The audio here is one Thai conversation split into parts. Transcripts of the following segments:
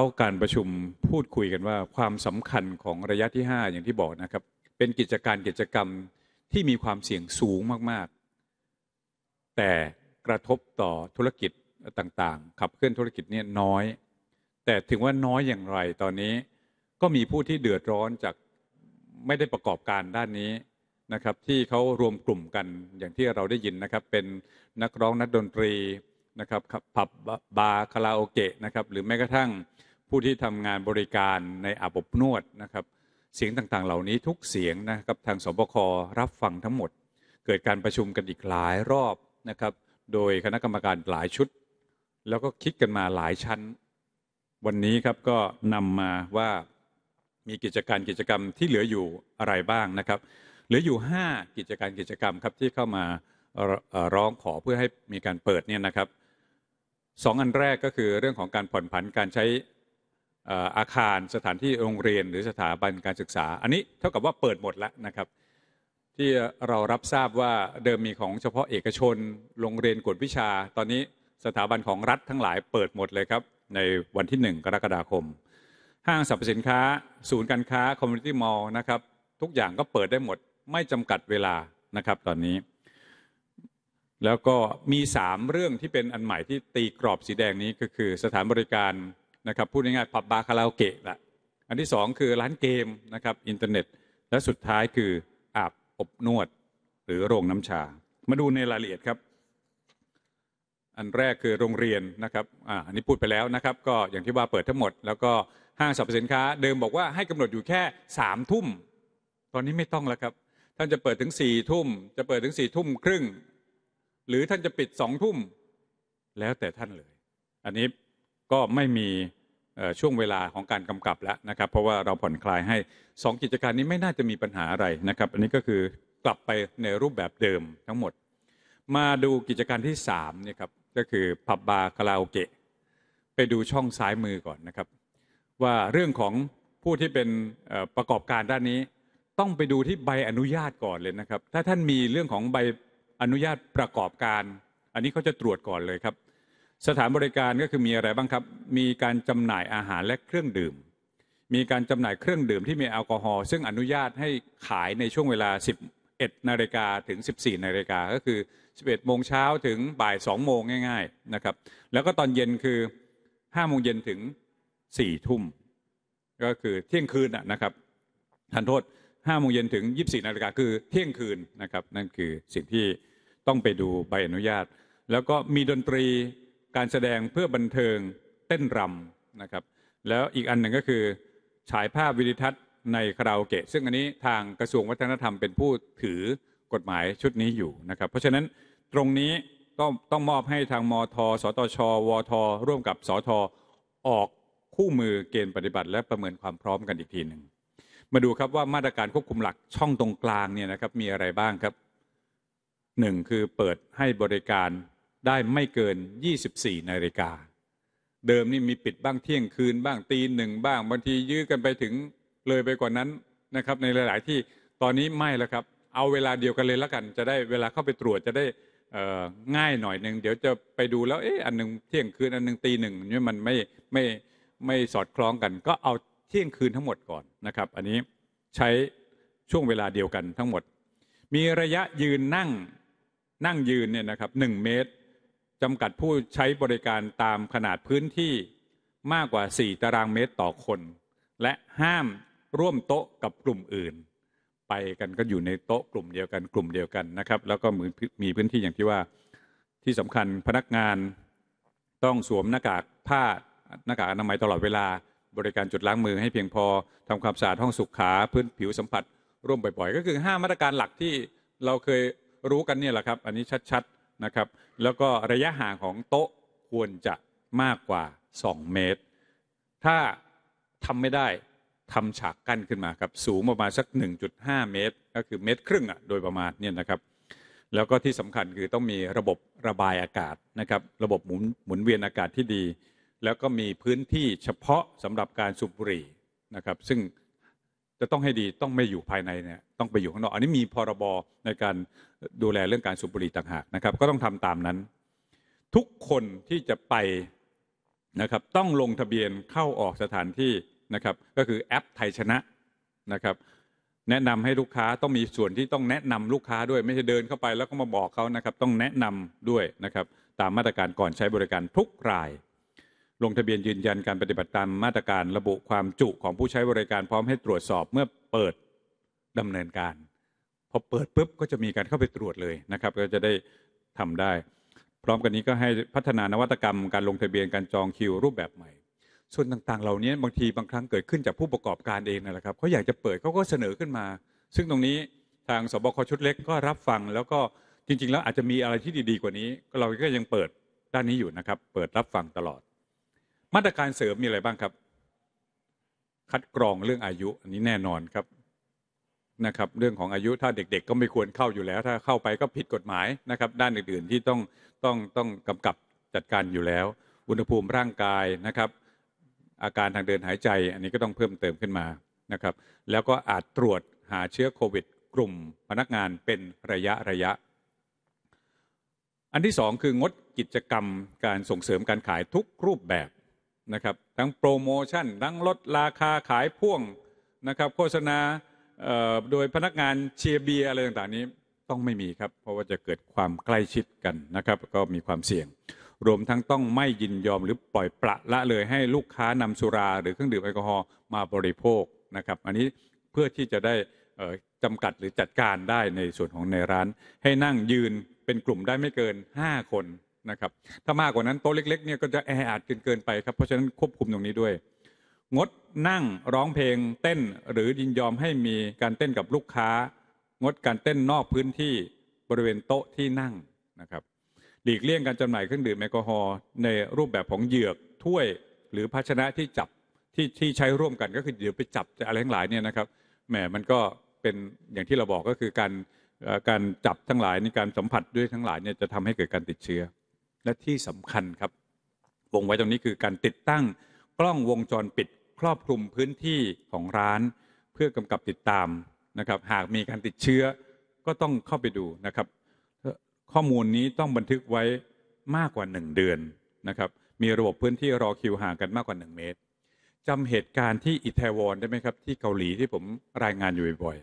เข้าการประชุมพูดคุยกันว่าความสำคัญของระยะที่ 5 อย่างที่บอกนะครับเป็นกิจการกิจกรรมที่มีความเสี่ยงสูงมาก ๆ แต่กระทบต่อธุรกิจต่างๆขับเคลื่อนธุรกิจเนี่ยน้อย แต่ถึงว่าน้อยอย่างไรตอนนี้ก็มีผู้ที่เดือดร้อนจากไม่ได้ประกอบการด้านนี้นะครับที่เขารวมกลุ่มกันอย่างที่เราได้ยินนะครับเป็นนักร้องนักดนตรีนะครับผับบาร์คาราโอเกะนะครับหรือแม้กระทั่งผู้ที่ทำงานบริการในอาบอบนวดนะครับเสียงต่างๆ เหล่านี้ทุกเสียงนะครับทางสบครับฟังทั้งหมด เกิดการประชุมกันอีกหลายรอบนะครับ โดยคณะกรรมการหลายชุด แล้วก็คิดกันมาหลายชั้น วันนี้ครับก็นำมาว่ามีกิจการกิจกรรมที่เหลืออยู่อะไรบ้างนะครับ เหลืออยู่ 5 กิจการกิจกรรม ครับที่เข้ามาร้องขอเพื่อให้มีการเปิดเนี่ยนะครับสองอันแรกก็คือเรื่องของการผ่อนผันการใช้อาคารสถานที่โรงเรียน หรือสถาบันการศึกษา อันนี้เท่ากับว่าเปิดหมดแล้วนะครับ ที่เรารับทราบว่าเดิมมีของเฉพาะเอกชน โรงเรียนกวดวิชา ตอนนี้สถาบันของรัฐทั้งหลายเปิดหมดเลยครับ ในวันที่ 1 กรกฎาคม ห้างสรรพสินค้า ศูนย์การค้าคอมมูนิตี้มอลล์นะครับ ทุกอย่างก็เปิดได้หมดไม่จำกัดเวลานะครับตอนนี้ แล้วก็มี 3 เรื่องที่เป็นอันใหม่ที่ตีกรอบสีแดงนี้ก็คือสถานบริการนะครับ พูดง่ายๆผับบาร์คาราโอเกะละอันที่สองคือร้านเกมนะครับ อินเทอร์เน็ต และสุดท้ายคืออาบอบนวด หรือโรงน้ำชา มาดูในรายละเอียดครับ อันแรกคือโรงเรียนนะครับอ่าอันนี้พูดไปแล้วนะครับ ก็อย่างที่ว่าเปิดทั้งหมด แล้วก็ห้างสรรพสินค้า เดิมบอกว่าให้กำหนดอยู่แค่สามทุ่มตอนนี้ไม่ต้องแล้วครับ ท่านจะเปิดถึงสี่ทุ่มจะเปิดถึงสี่ทุ่มครึ่ง หรือท่านจะปิดสองทุ่มแล้วแต่ท่านเลย อันนี้ก็ไม่มีช่วงเวลาของการกำกับแล้วนะครับ เพราะว่าเราผ่อนคลายให้2กิจการนี้ไม่น่าจะมีปัญหาอะไรนะครับ อันนี้ก็คือกลับไปในรูปแบบเดิมทั้งหมด มาดูกิจการที่3เนี่ยครับก็คือผับบาร์คาราโอเกะ ไปดูช่องซ้ายมือก่อนนะครับ ว่าเรื่องของผู้ที่เป็นประกอบการด้านนี้ต้องไปดูที่ใบอนุญาตก่อนเลยนะครับ ถ้าท่านมีเรื่องของใบอนุญาตประกอบการ อันนี้เขาจะตรวจก่อนเลยครับสถานบริการก็คือมีอะไรบ้างครับ มีการจำหน่ายอาหารและเครื่องดื่ม มีการจำหน่ายเครื่องดื่มที่มีแอลกอฮอล์ซึ่งอนุญาตให้ขายในช่วงเวลา11นาฬิกาถึง14นาฬิกาก็คือ11โมงเช้าถึงบ่าย2โมงง่าย ๆนะครับ แล้วก็ตอนเย็นคือ5โมงเย็นถึง4ทุ่มก็คือเที่ยงคืนนะครับทันโทษ5โมงเย็นถึง24นาฬิกาคือเที่ยงคืนนะครับ นั่นคือสิ่งที่ต้องไปดูใบอนุญาต แล้วก็มีดนตรีการแสดงเพื่อบันเทิงเต้นรำนะครับ แล้วอีกอันหนึ่งก็คือฉายภาพวิดิทัศน์ในคาราโอเกะ ซึ่งอันนี้ทางกระทรวงวัฒนธรรมเป็นผู้ถือกฎหมายชุดนี้อยู่นะครับ เพราะฉะนั้นตรงนี้ก็ต้องมอบให้ทางมท สตช วท ร่วมกับสท ออกคู่มือเกณฑ์ปฏิบัติและประเมินความพร้อมกันอีกทีหนึ่งมาดูครับว่ามาตรการควบคุมหลักช่องตรงกลางเนี่ยนะครับมีอะไรบ้างครับหนึ่งคือเปิดให้บริการได้ไม่เกิน 24นาฬิกาเดิมนี่มีปิดบ้างเที่ยงคืนบ้างตีหนึ่งบ้างบางทียื้อกันไปถึงเลยไปกว่านั้นนะครับในหลาย ๆ ที่ตอนนี้ไม่แล้วครับเอาเวลาเดียวกันเลยแล้วกัน จะได้เวลาเข้าไปตรวจจะได้ง่ายหน่อยหนึ่งเดี๋ยวจะไปดูแล้วเอ๊ะอันหนึ่งเที่ยงคืนอันหนึ่งตีหนึ่งนี่มันไม่ไม่ไม่สอดคล้องกัน ก็เอาเที่ยงคืนทั้งหมดก่อนนะครับอันนี้ใช้ช่วงเวลาเดียวกันทั้งหมด มีระยะยืนนั่งนั่งยืนเนี่ยนะครับหนึ่งเมตรจำกัดผู้ใช้บริการตามขนาดพื้นที่มากกว่า 4 ตารางเมตรต่อคน และห้ามร่วมโต๊ะกับกลุ่มอื่น ไปกันก็อยู่ในโต๊ะกลุ่มเดียวกัน กลุ่มเดียวกันนะครับ แล้วก็มีพื้นที่อย่างที่ว่าที่สำคัญพนักงานต้องสวมหน้ากากผ้าหน้ากากอนามัยตลอดเวลา บริการจุดล้างมือให้เพียงพอทำความสะอาดห้องสุขขา พื้นผิวสัมผัส ร่วมบ่อยๆ ก็คือ5มาตรการหลักที่เราเคยรู้กันเนี่ยแหละครับอันนี้ชัด ๆนะครับแล้วก็ระยะห่างของโต๊ะควรจะมากกว่า 2 เมตร ถ้าทำไม่ได้ทำฉากกั้นขึ้นมาครับสูงประมาณสัก 1.5 เมตร ก็คือเมตร ครึ่งอ่ะโดยประมาณเนี่ยนะครับ แล้วก็ที่สำคัญคือต้องมีระบบระบายอากาศนะครับระบบหมุนหมุนเวียนอากาศที่ดี แล้วก็มีพื้นที่เฉพาะสำหรับการสูบบุหรี่นะครับ ซึ่งจะต้องให้ดีต้องไม่อยู่ภายในเนี่ยต้องไปอยู่ข้างนอกอันนี้มีพรบในการดูแลเรื่องการสูบบุหรี่ต่างหากนะครับก็ต้องทำตามนั้น ทุกคนที่จะไปนะครับต้องลงทะเบียนเข้าออกสถานที่นะครับก็คือแอปไทยชนะนะครับแนะนำให้ลูกค้าต้องมีส่วนที่ต้องแนะนำลูกค้าด้วยไม่ใช่เดินเข้าไปแล้วก็มาบอกเขานะครับต้องแนะนำด้วยนะครับตามมาตรการก่อนใช้บริการทุกรายลงทะเบียนยืนยัน การ ปฏิบัติตามมาตรการระบุความจุของผู้ใช้บริการพร้อมให้ตรวจสอบเมื่อเปิดดำเนินการ พอเปิดปุ๊บก็จะมีการเข้าไปตรวจเลยนะครับก็จะได้ทำได้ พร้อมกันนี้ก็ให้พัฒนานวัตกรรมการลงทะเบียนการจองคิวรูปแบบใหม่ ส่วนต่างๆเหล่านี้บางทีบางครั้งเกิดขึ้นจากผู้ประกอบการเองนั่นแหละครับเขาอยากจะเปิดเขาก็เสนอขึ้นมา ซึ่งตรงนี้ทางสบคชุดเล็กก็รับฟังแล้วก็จริงๆแล้วอาจจะมีอะไรที่ดีๆกว่านี้ เรา ก็ยังเปิดด้านนี้อยู่นะครับเปิดรับฟังตลอดมาตรการเสริมมีอะไรบ้างครับ คัดกรองเรื่องอายุอันนี้แน่นอนครับนะครับ เรื่องของอายุถ้าเด็ก ๆ ก็ไม่ควรเข้าอยู่แล้ว ถ้าเข้าไปก็ผิดกฎหมายนะครับ ด้านอื่น ๆที่ต้องต้องต้องกำกับจัดการอยู่แล้ว อุณหภูมิร่างกายนะครับ อาการทางเดินหายใจ อันนี้ก็ต้องเพิ่มเติมขึ้นมานะครับ แล้วก็อาจตรวจหาเชื้อโควิด กลุ่ม พนักงานเป็นระยะระยะ อันที่สองคืองดกิจกรรมการส่งเสริมการขายทุกรูปแบบนะครับทั้งโปรโมชั่นทั้งลดราคาขายพ่วงนะครับโฆษณาโดยพนักงานเชียร์เบียอะไรต่างๆ นี้ต้องไม่มีครับ เพราะว่าจะเกิดความใกล้ชิดกันนะครับก็มีความเสี่ยง รวมทั้งต้องไม่ยินยอมหรือปล่อยปละละเลยให้ลูกค้านำสุราหรือเครื่องดื่มแอลกอฮอล์มาบริโภคนะครับอันนี้เพื่อที่จะได้จำกัดหรือจัดการได้ในส่วนของในร้าน ให้นั่งยืนเป็นกลุ่มได้ไม่เกิน 5 คนนะครับถ้ามากกว่านั้นโต๊ะเล็กๆเนี่ยก็จะแออัดเกินไปครับ เพราะฉะนั้นควบคุมตรงนี้ด้วย งดนั่งร้องเพลงเต้นหรือยินยอมให้มีการเต้นกับลูกค้า งดการเต้นนอกพื้นที่บริเวณโต๊ะที่นั่งนะครับหลีกเลี่ยงการจำหน่ายเครื่องดื่มแอลกอฮอล์ในรูปแบบของเหยือกถ้วยหรือภาชนะที่จับที่ที่ใช้ร่วมกันก็คือเดี๋ยวไปจับอะไรทั้งหลายเนี่ยนะครับแหมมันก็เป็นอย่างที่เราบอกก็คือการการจับทั้งหลายในการสัมผัสด้วยทั้งหลายเนี่ยจะทำให้เกิดการติดเชื้อและที่สำคัญครับ วงไว้ตรงนี้คือการติดตั้งกล้องวงจรปิดครอบคลุมพื้นที่ของร้านเพื่อกำกับติดตามนะครับ หากมีการติดเชื้อก็ต้องเข้าไปดูนะครับ ข้อมูลนี้ต้องบันทึกไว้มากกว่า1เดือนนะครับมีระบบพื้นที่รอคิวห่างกันมากกว่า 1 เมตรจำเหตุการณ์ที่อิตาลีได้ไหมครับ ที่เกาหลีที่ผมรายงานอยู่บ่อย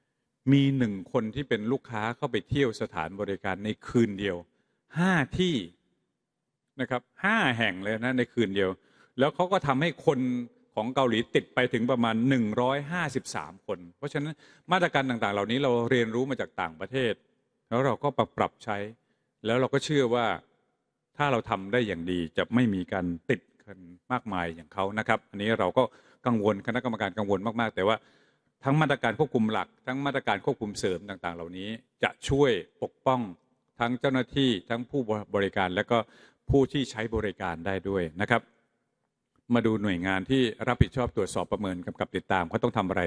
ๆมีหนึ่งคนที่เป็นลูกค้าเข้าไปเที่ยวสถานบริการในคืนเดียวห้าที่นะครับห้าแห่ง เลยนะในคืนเดียว แล้วเขาก็ทำให้คนของเกาหลีติดไปถึงประมาณ153 คน เพราะฉะนั้นมาตรการต่าง ๆ เหล่านี้เราเรียนรู้มาจากต่างประเทศ แล้วเราก็ปรับปรับใช้ แล้วเราก็เชื่อว่าถ้าเราทำได้อย่างดีจะไม่มีการติดกันมากมายอย่างเขานะครับ อันนี้เราก็กังวลคณะกรรมการกังวลมาก ๆ แต่ว่า ทั้งมาตรการควบคุมหลัก ทั้งมาตรการควบคุมเสริมต่าง ๆ เหล่านี้จะช่วยปกป้องทั้งเจ้าหน้าที่ทั้งผู้บริการและก็ผู้ที่ใช้บริการได้ด้วยนะครับ มาดูหน่วยงานที่รับผิดชอบตรวจสอบประเมินกำกับติดตามเขาต้องทำอะไร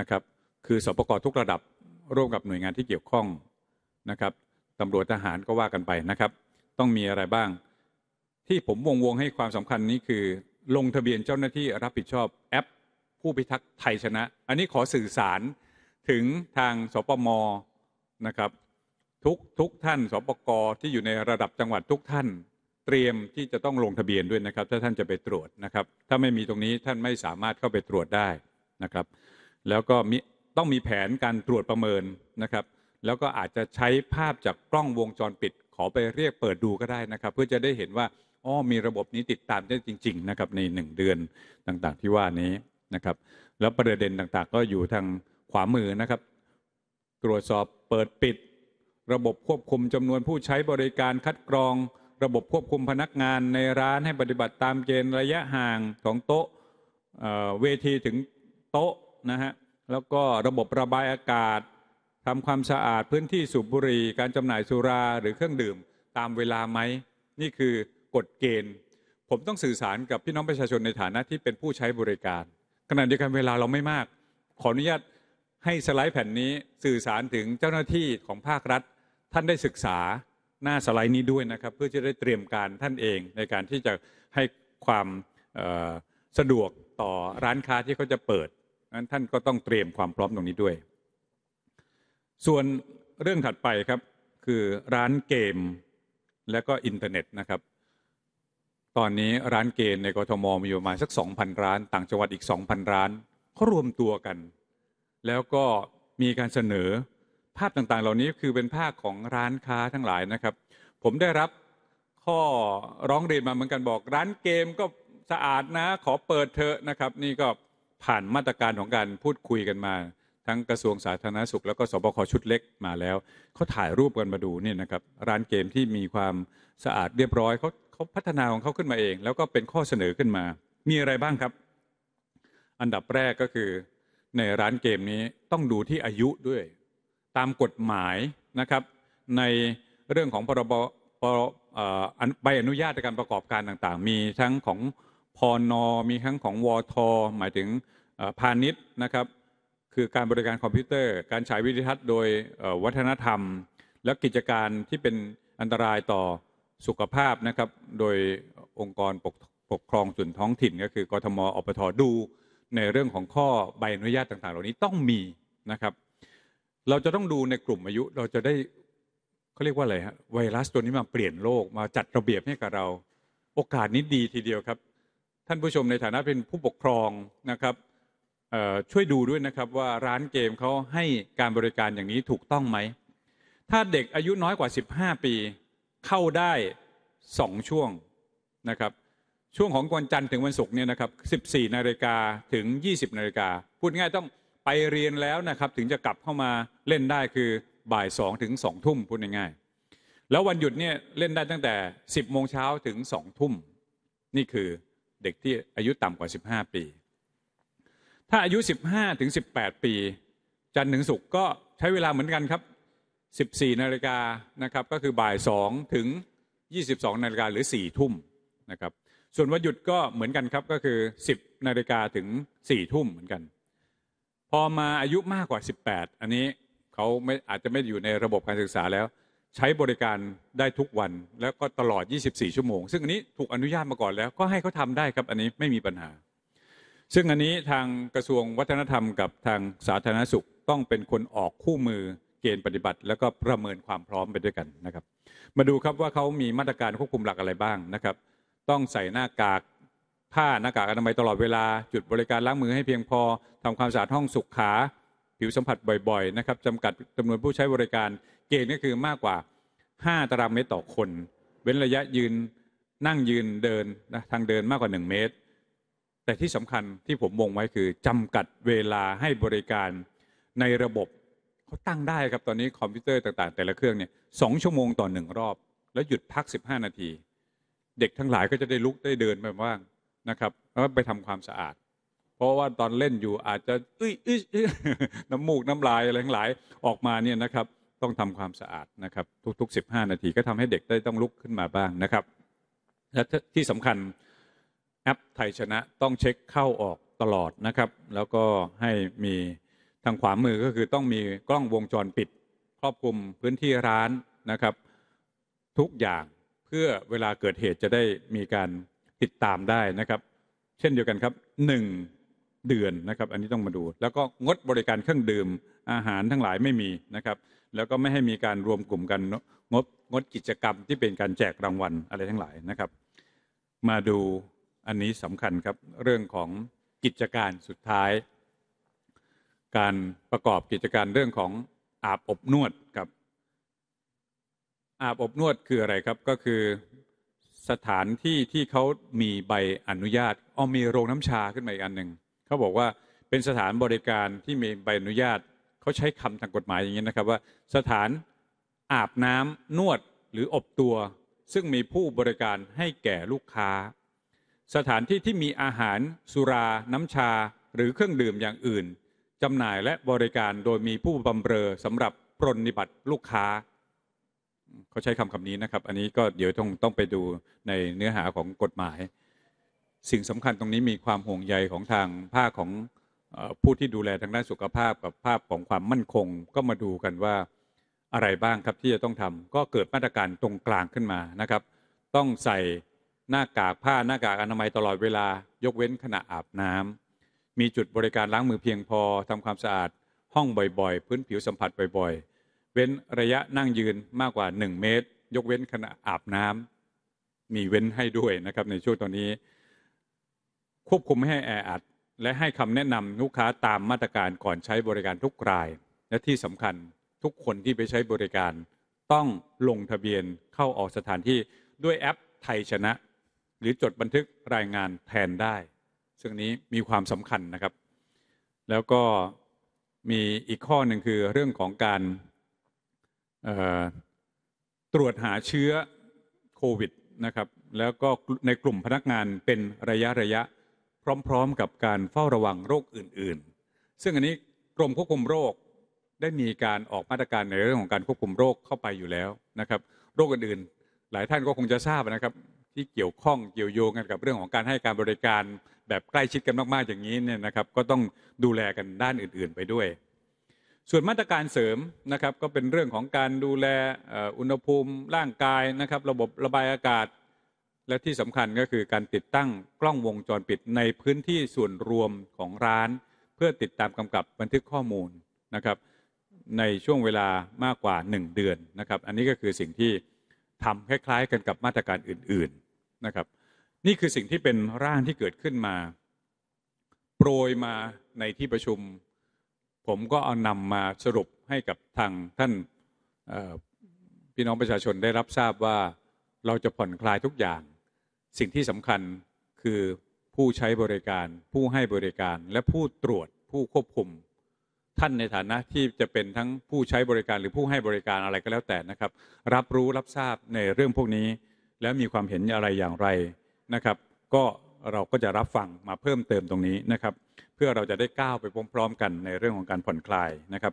นะครับ คือสปกทุกระดับร่วมกับหน่วยงานที่เกี่ยวข้องนะครับตำรวจทหารก็ว่ากันไปนะครับ ต้องมีอะไรบ้างที่ผมวงวงให้ความสำคัญนี้คือ ลงทะเบียนเจ้าหน้าที่รับผิดชอบแอป ผู้พิทักษ์ไทยชนะ อันนี้ขอสื่อสารถึงทางสปมนะครับทุกทุกท่านสปกที่อยู่ในระดับจังหวัดทุกท่านเตรียมที่จะต้องลงทะเบียนด้วยนะครับถ้าท่านจะไปตรวจนะครับ ถ้าไม่มีตรงนี้ท่านไม่สามารถเข้าไปตรวจได้นะครับ แล้วก็มีต้องมีแผนการตรวจประเมินนะครับ แล้วก็อาจจะใช้ภาพจากกล้องวงจรปิด ขอไปเรียกเปิดดูก็ได้นะครับ เพื่อจะได้เห็นว่าอ๋อมีระบบนี้ติดตามได้จริงๆนะครับใน 1 เดือนต่างๆที่ว่านี้นะครับ แล้วประเด็นต่างๆ ก็อยู่ทางขวามือนะครับ ตรวจสอบเปิดปิด ระบบควบคุมจำนวนผู้ใช้บริการคัดกรองระบบควบคุมพนักงานในร้านให้ปฏิบัติตามเกณฑ์ระยะห่างของโต๊ะเวทีถึงโต๊ะนะฮะแล้วก็ระบบระบายอากาศทำความสะอาดพื้นที่สูบบุหรี่การจำหน่ายสุราหรือเครื่องดื่มตามเวลาไหมนี่คือกฎเกณฑ์ ผมต้องสื่อสารกับพี่น้องประชาชนในฐานะที่เป็นผู้ใช้บริการ ขณะเดียวกันเวลาเราไม่มาก ขออนุญาตให้สไลด์แผ่นนี้สื่อสารถึงเจ้าหน้าที่ของภาครัฐ ท่านได้ศึกษาหน้าสไลด์นี้ด้วยนะครับเพื่อจะได้เตรียมการท่านเองในการที่จะให้ความสะดวกต่อร้านค้าที่เขาจะเปิดนั้นท่านก็ต้องเตรียมความพร้อมตรงนี้ด้วย ส่วนเรื่องถัดไปครับคือร้านเกมและก็อินเทอร์เน็ตนะครับตอนนี้ร้านเกมในกรทม มีอยู่มาสัก 2,000ร้าน ต่างจังหวัดอีก 2,000 ร้านเขารวมตัวกัน แล้วก็มีการเสนอภาพต่างๆ เหล่านี้คือเป็นภาพของร้านค้าทั้งหลายนะครับ ผมได้รับข้อร้องเรียนมาเหมือนกันบอก ร้านเกมก็สะอาดนะขอเปิดเถอะนะครับ นี่ก็ผ่านมาตรการของการพูดคุยกันมา ทั้งกระทรวงสาธารณสุข แล้วก็สบคชุดเล็กมาแล้วเขาถ่ายรูปกันมาดูนี่นะครับร้านเกมที่มีความสะอาดเรียบร้อยเขาเขาพัฒนาของเขาขึ้นมาเอง แล้วก็เป็นข้อเสนอขึ้นมา มีอะไรบ้างครับ อันดับแรกก็คือ ในร้านเกมนี้ต้องดูที่อายุด้วยตามกฎหมายนะครับในเรื่องของพรบใบอนุญาตในการประกอบการต่าง ๆ มีทั้งของพอนอมีทั้งของวอทอหมายถึงพาณิชย์นะครับ คือการบริการคอมพิวเตอร์ การฉายวิดิทัศน์ โดยวัฒนธรรม และกิจการที่เป็นอันตรายต่อสุขภาพนะครับ โดยองค์กรปกปกครองส่วนท้องถิ่นก็คือกทมอปทดูในเรื่องของข้อใบอนุญาตต่างๆ เหล่านี้ต้องมีนะครับเราจะต้องดูในกลุ่มอายุเราจะได้เขาเรียกว่าอะไรฮะไวรัสตัวนี้มาเปลี่ยนโลกมาจัดระเบียบให้กับเราโอกาสนี้ดีทีเดียวครับ ท่านผู้ชมในฐานะเป็นผู้ปกครองนะครับช่วยดูด้วยนะครับว่าร้านเกมเขาให้การบริการอย่างนี้ถูกต้องไหมถ้าเด็กอายุน้อยกว่า 15 ปี เข้าได้สองช่วงนะครับช่วงของวันจันทร์ถึงวันศุกร์เนี่ยนะครับ14นาฬิกาถึง 20นาฬิกาพูดง่ายต้องไปเรียนแล้วนะครับถึงจะกลับเข้ามาเล่นได้คือบ่ายสองถึงสองทุ่มพูดง่ายๆ แล้ววันหยุดเนี่ยเล่นได้ตั้งแต่สิบโมงเช้าถึงสองทุ่ม นี่คือเด็กที่อายุต่ำกว่าสิบห้าปี ถ้าอายุสิบห้าถึงสิบแปดปี จันทร์ถึงศุกร์ก็ใช้เวลาเหมือนกันครับสิบสี่นาฬิกานะครับก็คือบ่ายสองถึงยี่สิบสองนาฬิกาหรือสี่ทุ่มนะครับส่วนวันหยุดก็เหมือนกันครับก็คือสิบนาฬิกาถึงสี่ทุ่มเหมือนกันพอมาอายุมากกว่า 18 อันนี้เขาไม่อาจจะไม่อยู่ในระบบการศึกษาแล้ว ใช้บริการได้ทุกวัน แล้วก็ตลอด 24 ชั่วโมง ซึ่งอันนี้ถูกอนุญาตมาก่อนแล้วก็ให้เขาทำได้ครับ อันนี้ไม่มีปัญหา ซึ่งอันนี้ทางกระทรวงวัฒนธรรมกับทางสาธารณสุขต้องเป็นคนออกคู่มือเกณฑ์ปฏิบัติ แล้วก็ประเมินความพร้อมไปด้วยกันนะครับมาดูครับว่าเขามีมาตรการควบคุมหลักอะไรบ้างนะครับต้องใส่หน้ากากผ้าหน้ากากอนามัยตลอดเวลา จุดบริการล้างมือให้เพียงพอทำความสะอาดห้องสุขขา ผิวสัมผัสบ่อยๆนะครับจำกัดจำนวนผู้ใช้บริการเกณฑ์ก็คือมากกว่า 5ตารางเมตรต่อคน เว้นระยะยืนนั่งยืนเดินนะทางเดินมากกว่า 1 เมตร แต่ที่สำคัญที่ผมวงไว้คือ จำกัดเวลาให้บริการในระบบเขาตั้งได้ครับตอนนี้คอมพิวเตอร์ต่างๆ แต่ละเครื่องเนี่ยสองชั่วโมงต่อหนึ่งรอบแล้วหยุดพัก 15 นาที เด็กทั้งหลายก็จะได้ลุกได้เดินไปบ้างนะครับแล้วไปทำความสะอาด เพราะว่าตอนเล่นอยู่อาจจะอ้ยอ้ยน้ำมูกน้ำลายอะไรทั้งหลายออกมาเนี่ยนะครับ ต้องทำความสะอาดนะครับ ทุกๆสินาทีก็ทำให้เด็กได้ต้องลุกขึ้นมาบ้างนะครับ และที่สำคัญแอปไทยชนะต้องเช็คเข้าออกตลอดนะครับ แล้วก็ให้มีทางขวามือก็คือต้องมีกล้องวงจรปิดครอบคลุมพื้นที่ร้านนะครับ ทุกอย่างเพื่อเวลาเกิดเหตุจะได้มีการติดตามได้นะครับ เช่นเดียวกันครับหนึ่งเดือนนะครับอันนี้ต้องมาดู แล้วก็งดบริการเครื่องดื่มอาหารทั้งหลายไม่มีนะครับ แล้วก็ไม่ให้มีการรวมกลุ่มกันงดงดกิจกรรมที่เป็นการแจกรางวัลอะไรทั้งหลายนะครับ มาดูอันนี้สำคัญครับเรื่องของกิจการสุดท้าย การประกอบกิจการเรื่องของอาบอบนวดครับอาบอบนวดคืออะไรครับก็คือสถานที่ที่เขามีใบอนุญาต๋อมีโรงน้ำชาขึ้นมาอีกอันหนึ่งเขาบอกว่าเป็นสถานบริการที่มีใบอนุญาตเขาใช้คำทางกฎหมายอย่างนี้นะครับว่า สถานอาบน้ำนวดหรืออบตัว ซึ่งมีผู้บริการให้แก่ลูกค้า สถานที่ที่มีอาหารสุราน้ำชาหรือเครื่องดื่มอย่างอื่นจำหน่ายและบริการโดยมีผู้บำเรอสำหรับปรนนิบัติลูกค้าเขาใช้คำคำนี้นะครับอันนี้ก็เดี๋ยวต้องต้องไปดูในเนื้อหาของกฎหมาย สิ่งสำคัญตรงนี้มีความห่วงใยของทางภาคของผู้ที่ดูแลทางด้านสุขภาพกับภาพของความมั่นคง ก็มาดูกันว่าอะไรบ้างครับที่จะต้องทำก็เกิดมาตรการตรงกลางขึ้นมานะครับต้องใส่หน้ากากผ้าหน้ากากอนามัยตลอดเวลายกเว้นขณะอาบน้ำมีจุดบริการล้างมือเพียงพอทำความสะอาด ห้องบ่อยๆ พื้นผิวสัมผัสบ่อยๆเว้นระยะนั่งยืนมากกว่า 1 เมตร ยกเว้นขณะอาบน้ำ มีเว้นให้ด้วยนะครับในช่วงตอนนี้ ควบคุมให้แออัดและให้คำแนะนำลูกค้าตามมาตรการก่อนใช้บริการทุกราย และที่สำคัญทุกคนที่ไปใช้บริการต้องลงทะเบียนเข้าออกสถานที่ด้วยแอปไทยชนะ หรือจดบันทึกรายงานแทนได้ ซึ่งนี้มีความสำคัญนะครับ แล้วก็มีอีกข้อหนึ่งคือเรื่องของการตรวจหาเชื้อโควิดนะครับแล้วก็ในกลุ่มพนักงานเป็นระยะระยะพร้อมๆกับการเฝ้าระวังโรคอื่นๆ ซึ่งอันนี้กรมควบคุมโรคได้มีการออกมาตรการในเรื่องของการควบคุมโรคเข้าไปอยู่แล้วนะครับโรคอื่นๆ หลายท่านก็คงจะทราบนะครับที่เกี่ยวข้องเกี่ยวโยงกันกับเรื่องของการให้การบริการแบบใกล้ชิดกันมากๆอย่างนี้เนี่ยนะครับก็ต้องดูแลกันด้านอื่นๆไปด้วยส่วนมาตรการเสริมนะครับก็เป็นเรื่องของการดูแลอุณหภูมิร่างกายนะครับ ระบบระบายอากาศ และที่สำคัญก็คือการติดตั้งกล้องวงจรปิดในพื้นที่ส่วนรวมของร้าน เพื่อติดตามกำกับบันทึกข้อมูลนะครับในช่วงเวลามากกว่า 1 เดือนนะครับอันนี้ก็คือสิ่งที่ทำคล้ายๆกันกับมาตรการอื่นๆนะครับนี่คือสิ่งที่เป็นร่างที่เกิดขึ้นมา โปรยมาในที่ประชุมผมก็เอานำมาสรุปให้กับทางท่านพี่น้องประชาชนได้รับทราบว่าเราจะผ่อนคลายทุกอย่าง สิ่งที่สำคัญคือผู้ใช้บริการ ผู้ให้บริการ และผู้ตรวจผู้ควบคุม ท่านในฐานะที่จะเป็นทั้งผู้ใช้บริการหรือผู้ให้บริการอะไรก็แล้วแต่นะครับ รับรู้รับทราบในเรื่องพวกนี้ และมีความเห็นอะไรอย่างไรนะครับ ก็เราก็จะรับฟังมาเพิ่มเติมตรงนี้นะครับพื่อเราจะได้ก้าวไปพร้อมๆ กันในเรื่องของการผ่อนคลายนะครับ